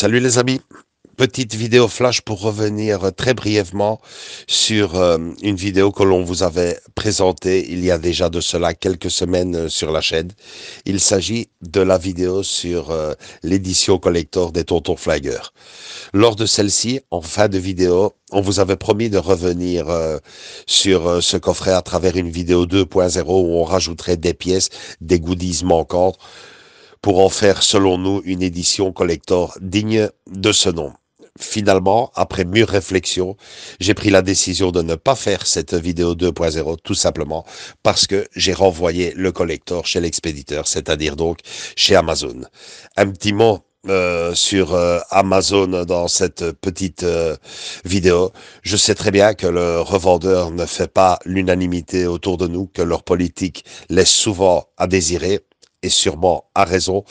Salut les amis. Petite vidéo flash pour revenir très brièvement sur euh, une vidéo que l'on vous avait présentée il y a déjà de cela quelques semaines euh, sur la chaîne. Il s'agit de la vidéo sur euh, l'édition collector des Tontons Flagger. Lors de celle-ci, en fin de vidéo, on vous avait promis de revenir sur ce coffret à travers une vidéo 2.0 où on rajouterait des pièces, des goodies manquantes pour en faire, selon nous, une édition collector digne de ce nom. Finalement, après mûre réflexion, j'ai pris la décision de ne pas faire cette vidéo 2.0 tout simplement parce que j'ai renvoyé le collector chez l'expéditeur, c'est-à-dire donc chez Amazon. Un petit mot euh, sur euh, Amazon dans cette petite euh, vidéo. Je sais très bien que le revendeur ne fait pas l'unanimité autour de nous, que leur politique laisse souvent à désirer et sûrement à raison.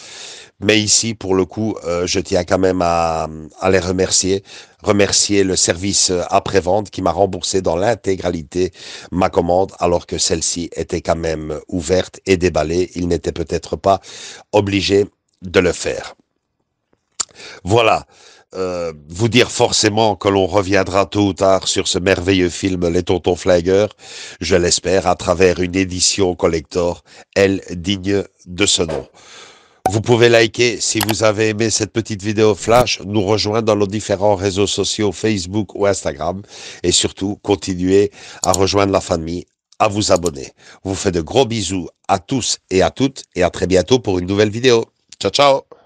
Mais ici, pour le coup, euh, je tiens quand même à, à, les remercier. Remercier le service après-vente qui m'a remboursé dans l'intégralité ma commande alors que celle-ci était quand même ouverte et déballée. Il n'était peut-être pas obligé de le faire. Voilà. Euh, vous dire forcément que l'on reviendra tôt ou tard sur ce merveilleux film Les Tontons Flingueurs, je l'espère, à travers une édition collector, elle digne de ce nom. Vous pouvez liker si vous avez aimé cette petite vidéo flash, nous rejoindre dans nos différents réseaux sociaux Facebook ou Instagram et surtout continuer à rejoindre la famille, à vous abonner. Vous faites de gros bisous à tous et à toutes et à très bientôt pour une nouvelle vidéo. Ciao ciao